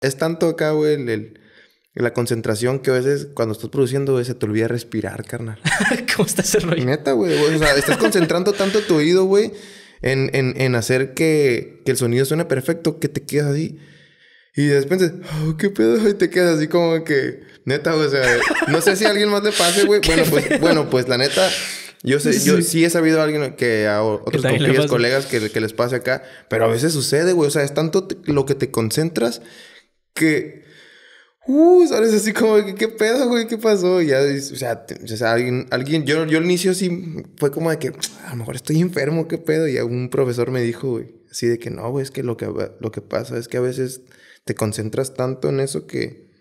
es tanto acá, güey, la concentración que a veces cuando estás produciendo, ese se te olvida respirar, carnal. ¿Cómo está ese Neta, güey. O sea, estás concentrando tanto tu oído, güey, en, hacer que, el sonido suene perfecto, que te quedas así. Y después, oh, qué pedo, y te quedas así como que, neta, o sea, no sé si alguien más le pase, güey. Bueno, pues, bueno, pues la neta, yo sé, sí. he sabido a alguien que a otros compañeros, colegas que, que, les pase acá, pero a veces sucede, güey. O sea, es tanto lo que te concentras que... Uh, sabes, así como, ¿qué, pedo, güey? ¿Qué pasó? ya, o sea, alguien, alguien yo, yo al inicio sí fue como de que, a lo mejor estoy enfermo, ¿qué pedo? Y algún profesor me dijo, güey, así de que no, güey, es que lo que, lo que pasa es que a veces te concentras tanto en eso que,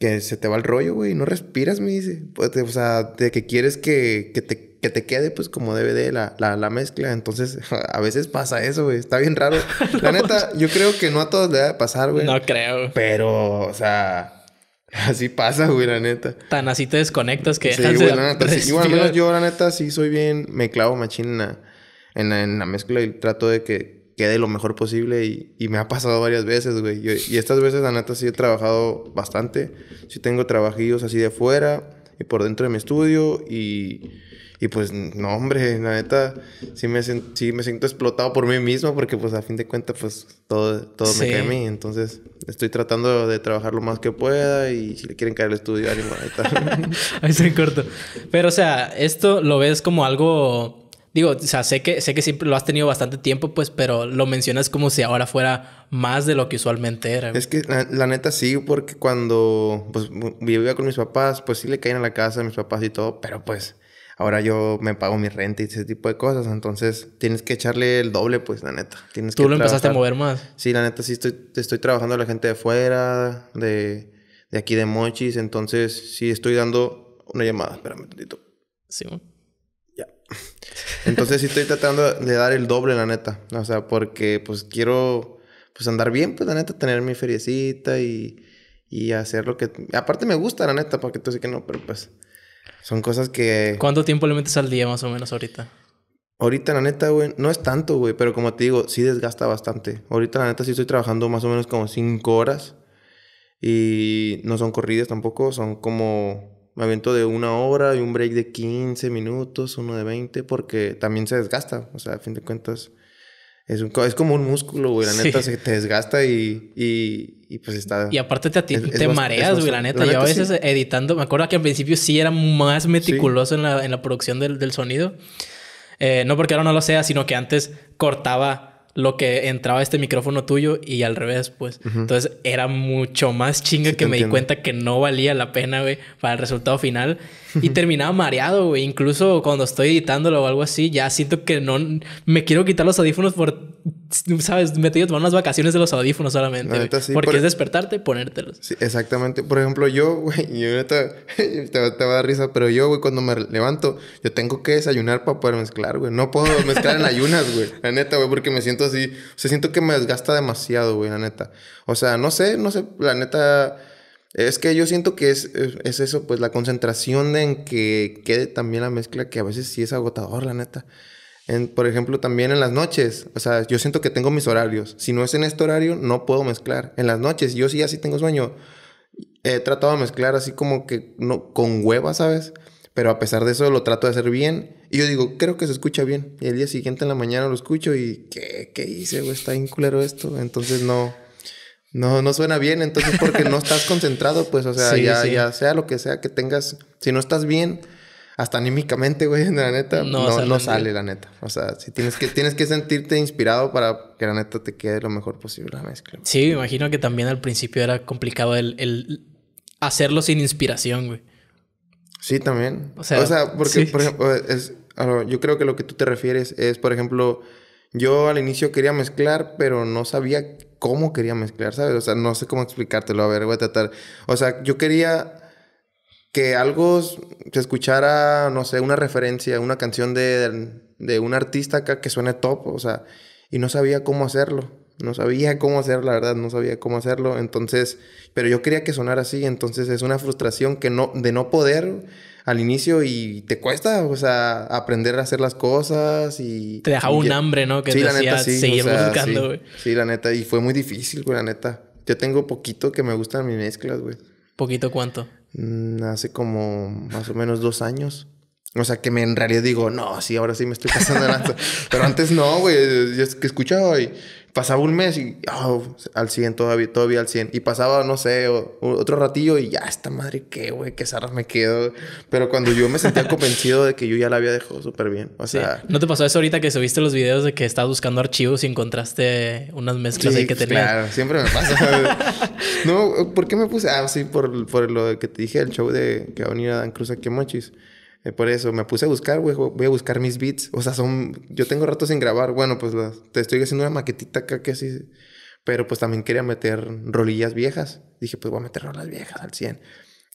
que se te va el rollo, güey, no respiras, me dice. Pues, o sea, de que quieres que, que te que te quede pues como DVD la, la, mezcla. Entonces, a veces pasa eso, güey. Está bien raro. La neta, yo creo que no a todos le a pasar, güey. No creo. Pero, o sea... Así pasa, güey, la neta. Tan así te desconectas que... Sí, güey, la neta. Sí, menos yo, la neta, sí soy bien... Me clavo machín en la, en la, mezcla y trato de que quede lo mejor posible. Y, me ha pasado varias veces, güey. y estas veces, la neta, sí he trabajado bastante. Sí tengo trabajillos así de fuera y por dentro de mi estudio. Y y pues, no, hombre, la neta, sí me, sí me siento explotado por mí mismo porque pues a fin de cuentas, pues todo, todo me cae a mí. Entonces, estoy tratando de trabajar lo más que pueda y si le quieren caer el estudio, ánimo, ahí está. ahí se corto. Pero, o sea, esto lo ves como algo... Digo, o sea, sé que, sé que siempre lo has tenido bastante tiempo, pues, pero lo mencionas como si ahora fuera más de lo que usualmente era. Es que la, neta sí, porque cuando pues, vivía con mis papás, pues sí le caían a la casa a mis papás y todo, pero pues Ahora yo me pago mi renta y ese tipo de cosas. Entonces tienes que echarle el doble, pues, la neta. Tienes Tú lo empezaste a mover más. Sí, la neta, sí estoy, estoy trabajando a la gente de fuera, de, aquí de Mochis. Entonces sí estoy dando una llamada. Espérame un tantito. Sí, Ya. Entonces sí estoy tratando de dar el doble, la neta. O sea, porque pues quiero pues andar bien, pues la neta, tener mi feriecita y, y hacer lo que... Aparte me gusta, la neta, porque tú sí que no, pero pues... Son cosas que... ¿Cuánto tiempo le metes al día más o menos ahorita? Ahorita, la neta, güey, no es tanto, güey, pero como te digo, sí desgasta bastante. Ahorita, la neta, sí estoy trabajando más o menos como cinco horas. Y no son corridas tampoco, son como. Me aviento de una hora y un break de 15 minutos, uno de 20, porque también se desgasta. O sea, a fin de cuentas, es, como un músculo, güey. La neta se te desgasta y, y, pues está. Y aparte te, te mareas, güey. La neta, yo a veces editando, me acuerdo que al principio sí era más meticuloso en, la, producción del, sonido. Eh, no porque ahora no lo sea, sino que antes cortaba lo que entraba este micrófono tuyo y al revés, pues. Entonces era mucho más chinga que me di cuenta que no valía la pena, güey, para el resultado final. Y terminaba mareado, güey. Incluso cuando estoy editándolo o algo así, ya siento que no me quiero quitar los audífonos por sabes, metido que tomar unas vacaciones de los audífonos solamente. porque es despertarte, ponértelos. exactamente. Por ejemplo, yo, güey, yo neta, te, va a dar risa, pero yo, güey, cuando me levanto, yo tengo que desayunar para poder mezclar, güey. No puedo mezclar en ayunas, güey. La neta, güey, porque me siento así. O sea, siento que me desgasta demasiado, güey, la neta. O sea, no sé, no sé, la neta. Es que yo siento que es, es, eso, pues la concentración en que quede también la mezcla, que a veces sí es agotador, la neta por ejemplo, también en las noches, o sea, yo siento que tengo mis horarios. Si no es en este horario, no puedo mezclar. En las noches, yo sí así tengo sueño. He tratado de mezclar así como que no, con hueva, ¿sabes? Pero a pesar de eso lo trato de hacer bien. Y yo digo, creo que se escucha bien. Y el día siguiente en la mañana lo escucho y, ¿qué, qué hice, güey? Está bien culero esto. Entonces no, no, no suena bien. Entonces porque no estás concentrado, pues, o sea, ya, ya sea lo que sea que tengas. Si no estás bien, hasta anímicamente, güey, la neta, no, no, sale, la neta. O sea, si tienes que, tienes que sentirte inspirado para que la neta te quede lo mejor posible la mezcla. Sí, me imagino que también al principio era complicado el, hacerlo sin inspiración, güey. Sí, también. O sea, porque, por ejemplo, yo creo que lo que tú te refieres es, por ejemplo, yo al inicio quería mezclar, pero no sabía cómo quería mezclar, ¿sabes? O sea, no sé cómo explicártelo. A ver, voy a tratar. O sea, yo quería que algo se escuchara, no sé, una referencia, una canción de, un artista acá que suene top, o sea, y no sabía cómo hacerlo. No sabía cómo hacerlo, la verdad, no sabía cómo hacerlo. Entonces, pero yo quería que sonara así, entonces es una frustración que no, de no poder al inicio y te cuesta, o sea, aprender a hacer las cosas y... Te dejaba un hambre, ¿no? Que sí, te la neta, seguir buscando, güey. sí, la neta, y fue muy difícil, güey, la neta. Yo tengo poquito que me gustan mis mezclas, güey. ¿Poquito cuánto? Mm, hace como más o menos dos años. O sea, que me, en realidad digo, no, sí, ahora sí me estoy pasando lanza. Pero antes no, güey. Yo es que escuchaba y pasaba un mes y oh, al 100, todavía, todavía al 100. Y pasaba, no sé, otro ratillo y ya, esta madre, qué, güey, qué zarra me quedo. Pero cuando yo me sentía convencido de que yo ya la había dejado súper bien. O sea. ¿No te pasó eso ahorita que subiste los videos de que estabas buscando archivos y encontraste unas mezclas ahí que tenías? Claro, siempre me pasa. no, ¿por qué me puse? Ah, sí, por, por lo que te dije, el show de que va a venir a Dan Cruz aquí a Mochis. Eh, por eso me puse a buscar, güey. Voy a buscar mis beats. O sea, son. Yo tengo rato sin grabar. Bueno, pues te estoy haciendo una maquetita acá que así. Pero pues también quería meter rolillas viejas. Dije, pues voy a meter rolas viejas al 100.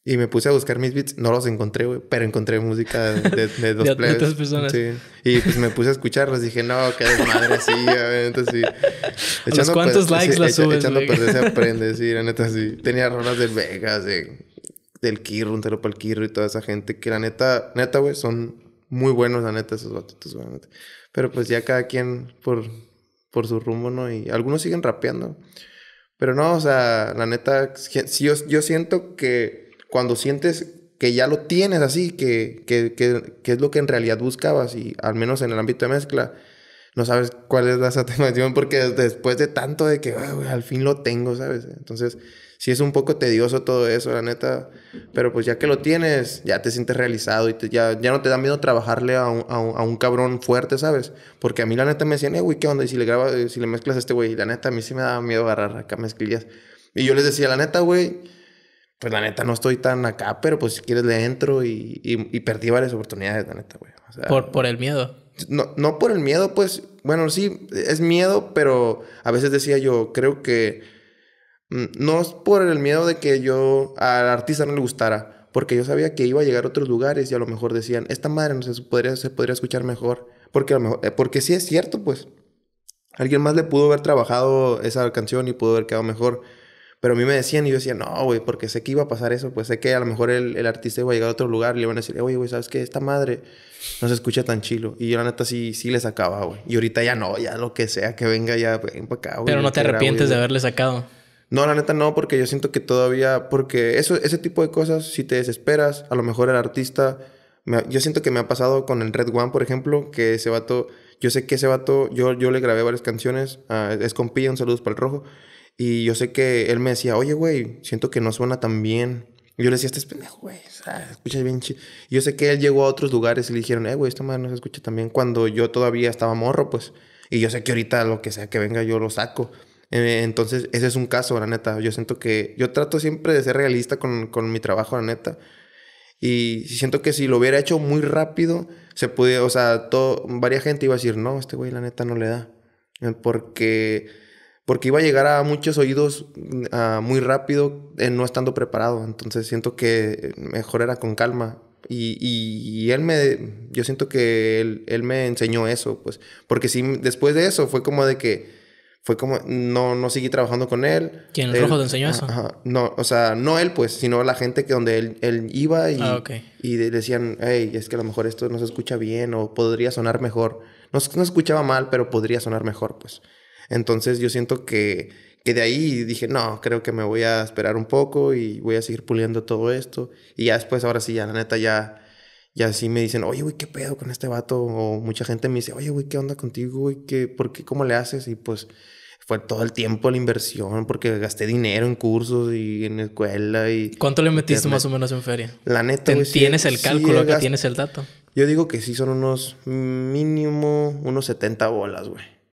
Y me puse a buscar mis beats. No los encontré, güey. Pero encontré música de, de dos de personas. Sí. Y pues me puse a escucharlas. Dije, no, qué desmadre. sí, entonces sí. Echando ¿A ¿Cuántos likes las Echando se aprende. Sí, neta sí. Tenía rolas de Vegas, del Kirro, un tero para el Kirro y toda esa gente que la neta, neta, güey, son muy buenos, la neta, esos batitos, güey. Pero pues ya cada quien por, por su rumbo, ¿no? Y algunos siguen rapeando. Pero no, o sea, la neta, yo, yo siento que cuando sientes que ya lo tienes así, que, que, que, que es lo que en realidad buscabas, y al menos en el ámbito de mezcla, no sabes cuál es la satisfacción, porque después de tanto de que, ah, güey, al fin lo tengo, ¿sabes? Entonces, sí es un poco tedioso todo eso, la neta. Pero pues ya que lo tienes, ya te sientes realizado y ya, ya no te da miedo trabajarle a un, cabrón fuerte, ¿sabes? Porque a mí la neta me decían, eh, güey, ¿qué onda? Y si le si le mezclas a este güey, la neta a mí sí me daba miedo agarrar acá mezclillas. Y yo les decía, la neta, güey, pues la neta no estoy tan acá, pero pues si quieres le entro y, perdí varias oportunidades, la neta, güey. por, por el miedo. No, no por el miedo, pues, bueno, sí, es miedo, pero a veces decía yo, creo que Mm, no es por el miedo de que yo al artista no le gustara, porque yo sabía que iba a llegar a otros lugares y a lo mejor decían, esta madre no se podría, se podría escuchar mejor, porque, a lo mejor, eh, porque sí es cierto, pues. Alguien más le pudo haber trabajado esa canción y pudo haber quedado mejor. Pero a mí me decían y yo decía, no, güey, porque sé que iba a pasar eso, pues sé que a lo mejor el, artista iba a llegar a otro lugar y le iban a decir, oye, güey, ¿sabes qué? Esta madre no se escucha tan chilo. Y yo la neta sí, sí le sacaba, güey. Y ahorita ya no, ya lo que sea, que venga ya, Pero no te arrepientes de haberle sacado. No, la neta no, porque yo siento que todavía, porque eso, ese tipo de cosas, si te desesperas, a lo mejor el artista, yo siento que me ha pasado con el Red One, por ejemplo, que ese vato, yo sé que ese vato, yo, yo le grabé varias canciones, a ah, es con un saludos para el rojo, y yo sé que él me decía, oye, güey, siento que no suena tan bien. yo le decía, este es pendejo, güey, escucha bien chido. yo sé que él llegó a otros lugares y le dijeron, eh, güey, esta madre no se escucha tan bien, cuando yo todavía estaba morro, pues. Y yo sé que ahorita lo que sea que venga yo lo saco. Eh, entonces, ese es un caso, la neta. Yo siento que yo trato siempre de ser realista con, mi trabajo, la neta. Y siento que si lo hubiera hecho muy rápido, se pudiera, o sea, todo, varia gente iba a decir, no, este güey la neta no le da. Eh, porque, porque iba a llegar a muchos oídos mm, muy rápido eh, no estando preparado. Entonces siento que mejor era con calma. Y, él me, yo siento que él, me enseñó eso, pues. Porque sí, después de eso fue como de que fue como, no, no seguí trabajando con él. ¿Quién el rojo te enseñó eso? Ajá, no, o sea, no él pues, sino la gente que donde él, él iba y, ah, y decían, hey, es que a lo mejor esto no se escucha bien o podría sonar mejor. No, no escuchaba mal, pero podría sonar mejor pues. Entonces yo siento que, que de ahí dije, no, creo que me voy a esperar un poco y voy a seguir puliendo todo esto. Y ya después, ahora sí, ya la neta ya... Y así me dicen, oye, güey, ¿qué pedo con este vato? O mucha gente me dice, oye, güey, ¿qué onda contigo, y qué? ¿Cómo le haces? Y pues fue todo el tiempo la inversión porque gasté dinero en cursos y en escuela y... ¿Cuánto le metiste más o menos en feria? La neta, Tienes el cálculo, tienes el dato. Yo digo que sí son unos mínimo unos 70 bolas, güey.